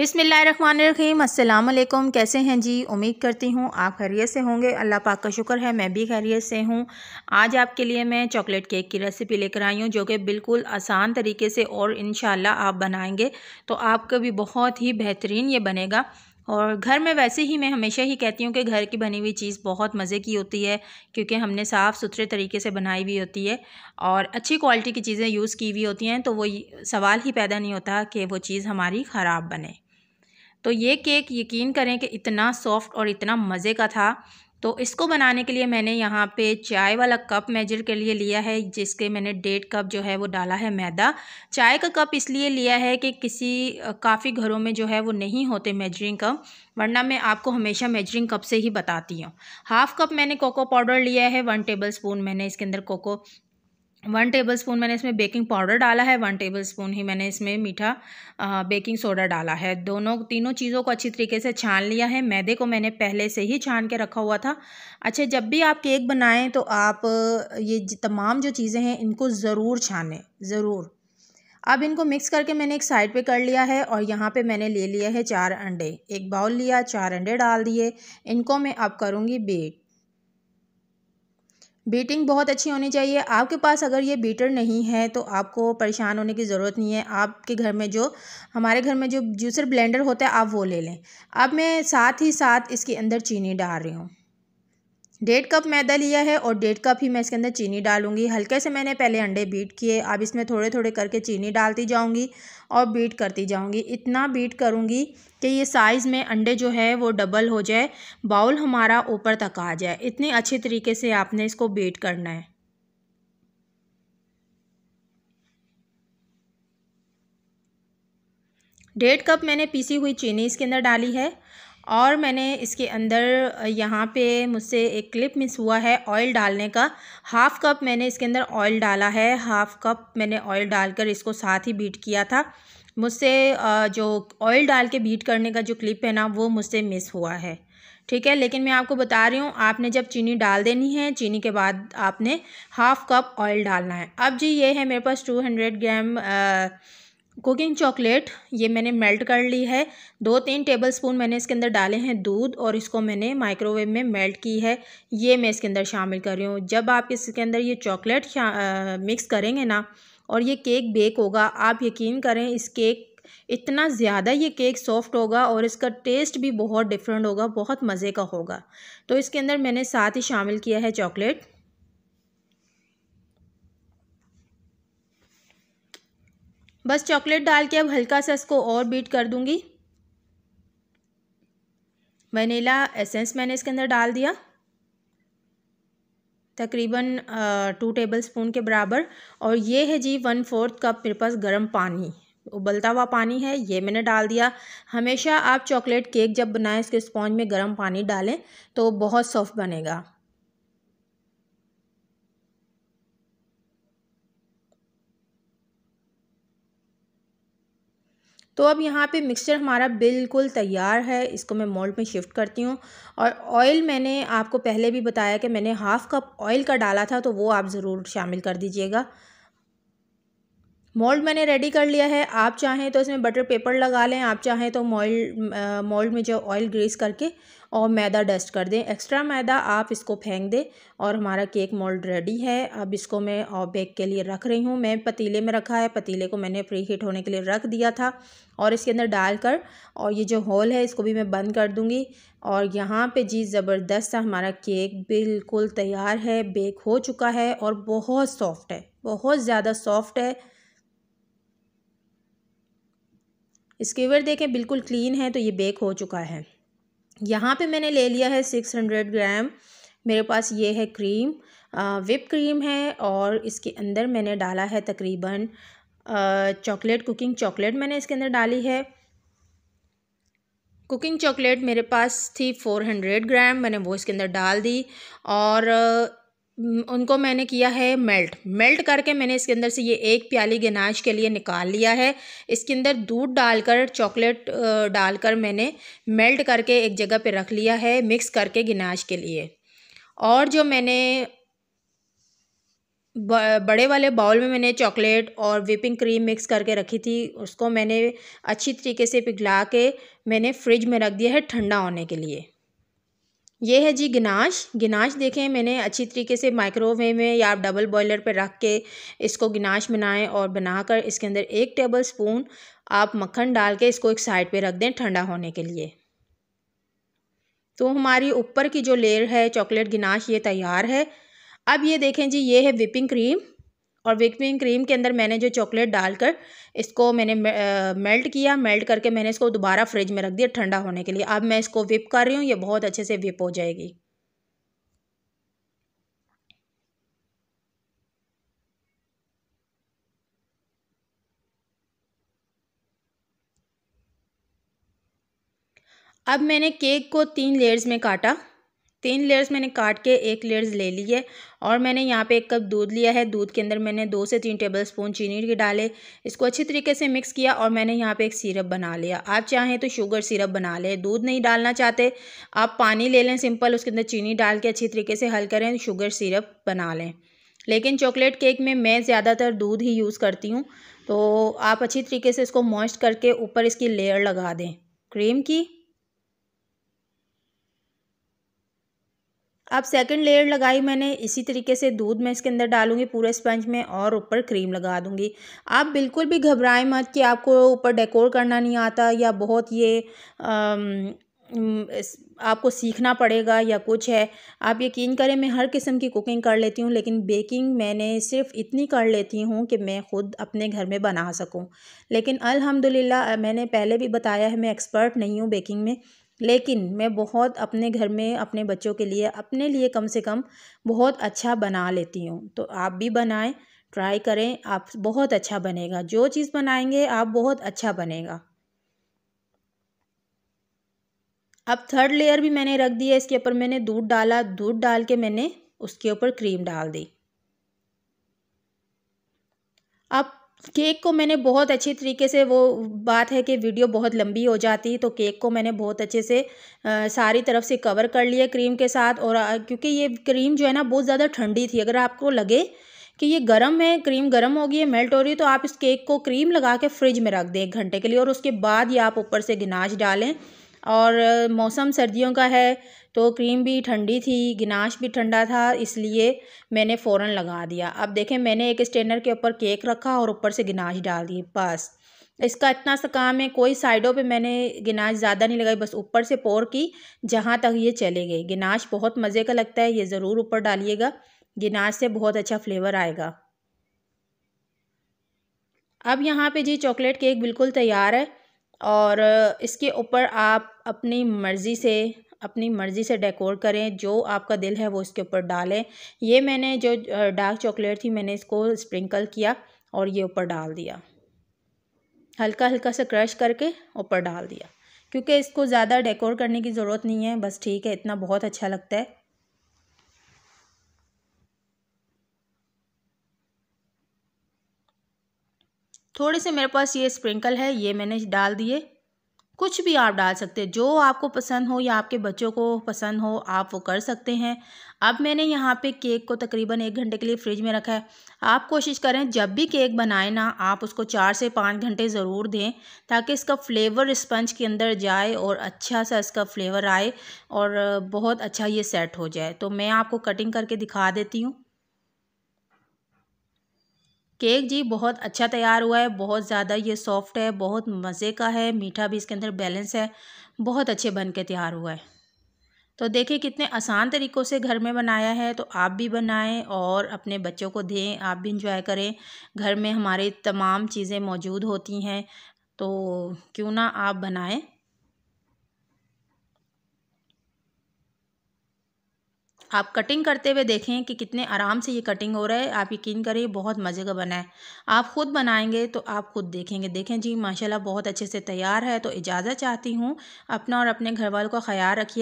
बिसमीम अल्लाम कैसे हैं जी उम्मीद करती हूँ आप खैरियत से होंगे अल्लाह पाक का शुक्र है मैं भी खैरियत से हूँ आज आपके लिए मैं चॉकलेट केक की रेसिपी लेकर आई हूँ जो कि बिल्कुल आसान तरीके से और इन आप बनाएंगे तो आपको भी बहुत ही बेहतरीन ये बनेगा और घर में वैसे ही मैं हमेशा ही कहती हूँ कि घर की बनी हुई चीज़ बहुत मज़े की होती है क्योंकि हमने साफ़ सुथरे तरीके से बनाई हुई होती है और अच्छी क्वालिटी की चीज़ें यूज़ की हुई होती हैं तो वो सवाल ही पैदा नहीं होता कि वो चीज़ हमारी ख़राब बने तो ये केक यकीन करें कि इतना सॉफ्ट और इतना मज़े का था तो इसको बनाने के लिए मैंने यहाँ पे चाय वाला कप मेजर के लिए लिया है जिसके मैंने डेढ़ कप जो है वो डाला है मैदा चाय का कप इसलिए लिया है कि किसी काफ़ी घरों में जो है वो नहीं होते मेजरिंग कप वरना मैं आपको हमेशा मेजरिंग कप से ही बताती हूँ हाफ़ कप मैंने कोको पाउडर लिया है वन टेबल स्पून मैंने इसके अंदर कोको वन टेबलस्पून मैंने इसमें बेकिंग पाउडर डाला है वन टेबलस्पून ही मैंने इसमें मीठा आ, बेकिंग सोडा डाला है दोनों तीनों चीज़ों को अच्छी तरीके से छान लिया है मैदे को मैंने पहले से ही छान के रखा हुआ था अच्छा जब भी आप केक बनाएं तो आप ये तमाम जो चीज़ें हैं इनको ज़रूर छानें ज़रूर अब इनको मिक्स करके मैंने एक साइड पे कर लिया है और यहाँ पे मैंने ले लिया है चार अंडे एक बाउल लिया चार अंडे डाल दिए इनको मैं अब करूँगी बेट बीटिंग बहुत अच्छी होनी चाहिए आपके पास अगर ये बीटर नहीं है तो आपको परेशान होने की ज़रूरत नहीं है आपके घर में जो हमारे घर में जो जूसर ब्लेंडर होता है आप वो ले लें अब मैं साथ ही साथ इसके अंदर चीनी डाल रही हूँ डेढ़ कप मैदा लिया है और डेढ़ कप ही मैं इसके अंदर चीनी डालूंगी हल्के से मैंने पहले अंडे बीट किए अब इसमें थोड़े थोड़े करके चीनी डालती जाऊंगी और बीट करती जाऊंगी इतना बीट करूंगी कि ये साइज़ में अंडे जो है वो डबल हो जाए बाउल हमारा ऊपर तक आ जाए इतने अच्छे तरीके से आपने इसको बीट करना है डेढ़ कप मैंने पीसी हुई चीनी इसके अंदर डाली है और मैंने इसके अंदर यहाँ पे मुझसे एक क्लिप मिस हुआ है ऑयल डालने का हाफ़ कप मैंने इसके अंदर ऑयल डाला है हाफ़ कप मैंने ऑयल डालकर इसको साथ ही बीट किया था मुझसे जो ऑयल डाल के बीट करने का जो क्लिप है ना वो मुझसे मिस हुआ है ठीक है लेकिन मैं आपको बता रही हूँ आपने जब चीनी डाल देनी है चीनी के बाद आपने हाफ़ कप ऑयल डालना है अब जी ये है मेरे पास टू हंड्रेड ग्राम आ, कुकिंग चॉकलेट ये मैंने मेल्ट कर ली है दो तीन टेबलस्पून मैंने इसके अंदर डाले हैं दूध और इसको मैंने माइक्रोवेव में मेल्ट की है ये मैं इसके अंदर शामिल कर रही हूँ जब आप इसके अंदर ये चॉकलेट मिक्स करेंगे ना और ये केक बेक होगा आप यकीन करें इस केक इतना ज़्यादा ये केक सॉफ्ट होगा और इसका टेस्ट भी बहुत डिफरेंट होगा बहुत मज़े का होगा तो इसके अंदर मैंने साथ ही शामिल किया है चॉकलेट बस चॉकलेट डाल के अब हल्का सा इसको और बीट कर दूंगी वनीला एसेंस मैंने इसके अंदर डाल दिया तकरीबन टू टेबल स्पून के बराबर और ये है जी वन फोर्थ कप मेरे पास गर्म पानी उबलता हुआ पानी है ये मैंने डाल दिया हमेशा आप चॉकलेट केक जब बनाएं इसके स्पॉन्ज में गर्म पानी डालें तो बहुत सॉफ्ट बनेगा तो अब यहाँ पे मिक्सचर हमारा बिल्कुल तैयार है इसको मैं मोल्ड में शिफ्ट करती हूँ और ऑयल मैंने आपको पहले भी बताया कि मैंने हाफ़ कप ऑयल का डाला था तो वो आप ज़रूर शामिल कर दीजिएगा मोल्ड मैंने रेडी कर लिया है आप चाहें तो इसमें बटर पेपर लगा लें आप चाहें तो मोल्ड मोल्ड में जो ऑयल ग्रीस करके और मैदा डस्ट कर दें एक्स्ट्रा मैदा आप इसको फेंक दें और हमारा केक मोल्ड रेडी है अब इसको मैं और बेक के लिए रख रही हूँ मैं पतीले में रखा है पतीले को मैंने प्री हीट होने के लिए रख दिया था और इसके अंदर डाल कर और ये जो होल है इसको भी मैं बंद कर दूँगी और यहाँ पे जी ज़बरदस्त हमारा केक बिल्कुल तैयार है बेक हो चुका है और बहुत सॉफ्ट है बहुत ज़्यादा सॉफ्ट है स्केवर देखें बिल्कुल क्लीन है तो ये बेक हो चुका है यहाँ पे मैंने ले लिया है सिक्स हंड्रेड ग्राम मेरे पास ये है क्रीम विप क्रीम है और इसके अंदर मैंने डाला है तकरीबन चॉकलेट कुकिंग चॉकलेट मैंने इसके अंदर डाली है कुकिंग चॉकलेट मेरे पास थी फोर हंड्रेड ग्राम मैंने वो इसके अंदर डाल दी और उनको मैंने किया है मेल्ट मेल्ट करके मैंने इसके अंदर से ये एक प्याली गनाश के लिए निकाल लिया है इसके अंदर दूध डालकर चॉकलेट डालकर मैंने मेल्ट करके एक जगह पे रख लिया है मिक्स करके गनाश के लिए और जो मैंने बड़े वाले बाउल में मैंने चॉकलेट और विपिंग क्रीम मिक्स करके रखी थी उसको मैंने अच्छी तरीके से पिघला के मैंने फ्रिज में रख दिया है ठंडा होने के लिए ये है जी गिनाश गिनाश देखें मैंने अच्छी तरीके से माइक्रोवेव में या डबल बॉयलर पर रख के इसको गिनाश बनाएं और बनाकर इसके अंदर एक टेबल स्पून आप मक्खन डाल के इसको एक साइड पे रख दें ठंडा होने के लिए तो हमारी ऊपर की जो लेयर है चॉकलेट गिनाश ये तैयार है अब ये देखें जी ये है विपिंग क्रीम और विपिंग क्रीम के अंदर मैंने जो चॉकलेट डालकर इसको मैंने मेल्ट किया मेल्ट करके मैंने इसको दोबारा फ्रिज में रख दिया ठंडा होने के लिए अब मैं इसको विप कर रही हूँ ये बहुत अच्छे से विप हो जाएगी अब मैंने केक को तीन लेयर्स में काटा तीन लेयर्स मैंने काट के एक लेयर्स ले ली है और मैंने यहाँ पे एक कप दूध लिया है दूध के अंदर मैंने दो से तीन टेबल स्पून चीनी के डाले इसको अच्छी तरीके से मिक्स किया और मैंने यहाँ पे एक सिरप बना लिया आप चाहें तो शुगर सिरप बना लें दूध नहीं डालना चाहते आप पानी ले लें सिंपल उसके अंदर चीनी डाल के अच्छी तरीके से हल करें शुगर सिरप बना लें लेकिन चॉकलेट केक में मैं ज़्यादातर दूध ही यूज़ करती हूँ तो आप अच्छी तरीके से इसको मॉइस्ट करके ऊपर इसकी लेयर लगा दें क्रीम की अब सेकंड लेयर लगाई मैंने इसी तरीके से दूध मैं इसके अंदर डालूंगी पूरे स्पंज में और ऊपर क्रीम लगा दूंगी आप बिल्कुल भी घबराएं मत कि आपको ऊपर डेकोर करना नहीं आता या बहुत ये आम, आपको सीखना पड़ेगा या कुछ है आप यकीन करें मैं हर किस्म की कुकिंग कर लेती हूँ लेकिन बेकिंग मैंने सिर्फ इतनी कर लेती हूँ कि मैं ख़ुद अपने घर में बना सकूँ लेकिन अल्हम्दुलिल्लाह मैंने पहले भी बताया है मैं एक्सपर्ट नहीं हूँ बेकिंग में लेकिन मैं बहुत अपने घर में अपने बच्चों के लिए अपने लिए कम से कम बहुत अच्छा बना लेती हूँ तो आप भी बनाएं ट्राई करें आप बहुत अच्छा बनेगा जो चीज़ बनाएंगे आप बहुत अच्छा बनेगा अब थर्ड लेयर भी मैंने रख दिया इसके ऊपर मैंने दूध डाला दूध डाल के मैंने उसके ऊपर क्रीम डाल दी अब केक को मैंने बहुत अच्छी तरीके से वो बात है कि वीडियो बहुत लंबी हो जाती तो केक को मैंने बहुत अच्छे से आ, सारी तरफ से कवर कर लिया क्रीम के साथ और आ, क्योंकि ये क्रीम जो है ना बहुत ज़्यादा ठंडी थी अगर आपको लगे कि ये गर्म है क्रीम गर्म गई है मेल्ट हो रही है तो आप इस केक को क्रीम लगा के फ्रिज में रख दें एक घंटे के लिए और उसके बाद ये आप ऊपर से गिनाश डालें और मौसम सर्दियों का है तो क्रीम भी ठंडी थी गिनाश भी ठंडा था इसलिए मैंने फ़ौरन लगा दिया अब देखें मैंने एक स्टेनर के ऊपर केक रखा और ऊपर से गिनाश डाल दी बस इसका इतना सा काम है कोई साइडों पे मैंने गिनाश ज़्यादा नहीं लगाई बस ऊपर से पोर की जहाँ तक ये चले गए गिनाश बहुत मज़े का लगता है ये ज़रूर ऊपर डालिएगा गिनाश से बहुत अच्छा फ्लेवर आएगा अब यहाँ पे जी चॉकलेट केक बिल्कुल तैयार है और इसके ऊपर आप अपनी मर्ज़ी से अपनी मर्ज़ी से डेकोर करें जो आपका दिल है वो इसके ऊपर डालें ये मैंने जो डार्क चॉकलेट थी मैंने इसको स्प्रिंकल किया और ये ऊपर डाल दिया हल्का हल्का सा क्रश करके ऊपर डाल दिया क्योंकि इसको ज़्यादा डेकोर करने की ज़रूरत नहीं है बस ठीक है इतना बहुत अच्छा लगता है थोड़े से मेरे पास ये स्प्रिंकल है ये मैंने डाल दिए कुछ भी आप डाल सकते हैं जो आपको पसंद हो या आपके बच्चों को पसंद हो आप वो कर सकते हैं अब मैंने यहाँ पे केक को तकरीबन एक घंटे के लिए फ्रिज में रखा है आप कोशिश करें जब भी केक बनाएं ना आप उसको चार से पाँच घंटे ज़रूर दें ताकि इसका फ्लेवर स्पंज के अंदर जाए और अच्छा सा इसका फ्लेवर आए और बहुत अच्छा ये सेट हो जाए तो मैं आपको कटिंग करके दिखा देती हूँ केक जी बहुत अच्छा तैयार हुआ है बहुत ज़्यादा ये सॉफ्ट है बहुत मज़े का है मीठा भी इसके अंदर बैलेंस है बहुत अच्छे बन के तैयार हुआ है तो देखिए कितने आसान तरीक़ों से घर में बनाया है तो आप भी बनाएं और अपने बच्चों को दें आप भी इंजॉय करें घर में हमारी तमाम चीज़ें मौजूद होती हैं तो क्यों ना आप बनाएं आप कटिंग करते हुए देखें कि कितने आराम से ये कटिंग हो रहा है आप यकीन करें बहुत मज़े का बना है आप ख़ुद बनाएंगे तो आप ख़ुद देखेंगे देखें जी माशाल्लाह बहुत अच्छे से तैयार है तो इजाज़त चाहती हूँ अपना और अपने घर वालों का ख्याल रखिए